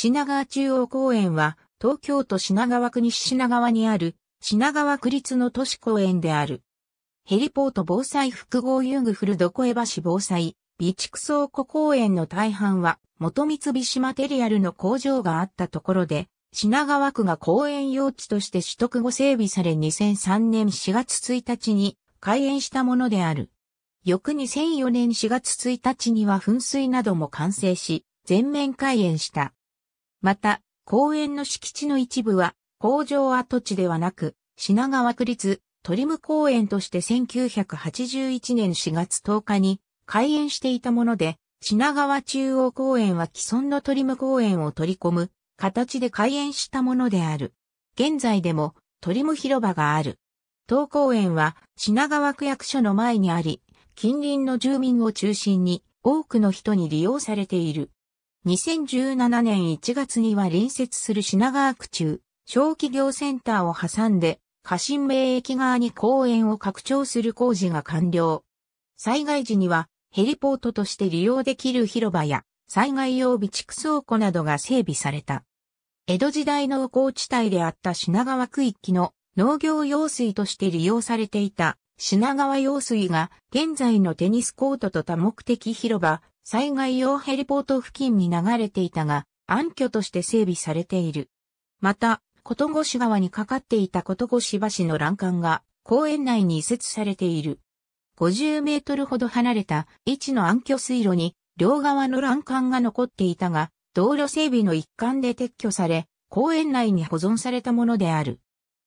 品川中央公園は、東京都品川区西品川にある、品川区立の都市公園である。ヘリポート防災複合遊具フルドコエ橋防災、備蓄倉庫公園の大半は、元三菱マテリアルの工場があったところで、品川区が公園用地として取得後整備され2003年4月1日に開園したものである。翌2004年4月1日には噴水なども完成し、全面開園した。また、公園の敷地の一部は、工場跡地ではなく、品川区立トリム公園として1981年4月10日に開園していたもので、品川中央公園は既存のトリム公園を取り込む形で開園したものである。現在でもトリム広場がある。当公園は品川区役所の前にあり、近隣の住民を中心に多くの人に利用されている。2017年1月には隣接する品川区中、小企業センターを挟んで、家臣名駅側に公園を拡張する工事が完了。災害時には、ヘリポートとして利用できる広場や、災害用備蓄倉庫などが整備された。江戸時代の高地帯であった品川区域の農業用水として利用されていた品川用水が現在のテニスコートと多目的広場、災害用ヘリポート付近に流れていたが、暗渠として整備されている。また、琴越川にかかっていた琴越橋の欄干が公園内に移設されている。50メートルほど離れた位置の暗渠水路に両側の欄干が残っていたが、道路整備の一環で撤去され、公園内に保存されたものである。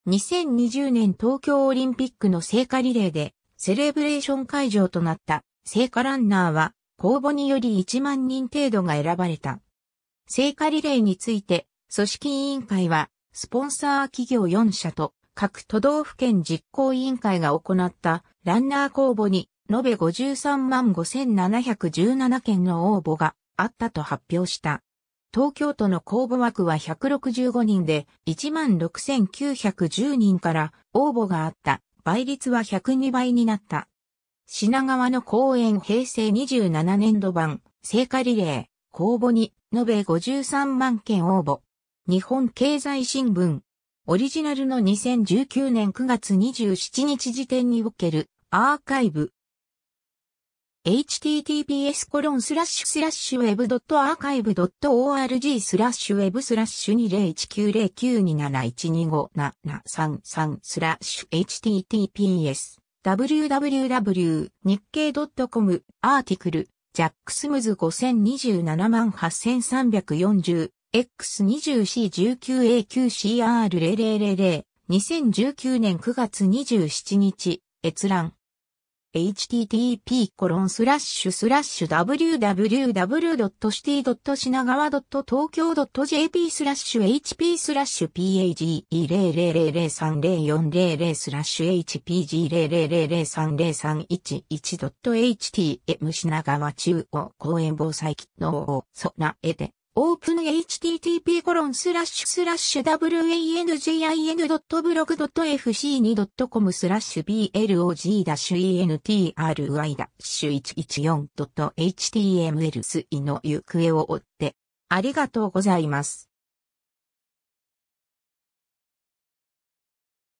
2020年東京オリンピックの聖火リレーでセレブレーション会場となった聖火ランナーは公募により1万人程度が選ばれた。聖火リレーについて、組織委員会は、スポンサー企業4社と各都道府県実行委員会が行ったランナー公募に延べ53万5717件の応募があったと発表した。東京都の公募枠は165人で1万6910人から応募があった。倍率は102倍になった。品川の公演平成27年度版、聖火リレー、公募に、延べ53万件応募。日本経済新聞。オリジナルの2019年9月27日時点におけるアーカイブ。https コロンスラッシュスラッシュウェブドットアーカイブドット org スラッシュウェブスラッシュ20190927125733スラッシュ https www 日経 .com アーティクルジャックスムズ5027万 8340X20C19A9CR0000 2019年9月27日閲覧 http://www.city. コロンススララッッシシュュ品川東京 .jp スラッシュ hp スラッシュ page0003040 スラッシュ hpg0003031.htm 品川中央公園防災機能を備えて openhttp://wangin.blog.fc2.com スラッシュ blog-entry-114.html 推移の行方を追ってありがとうございます。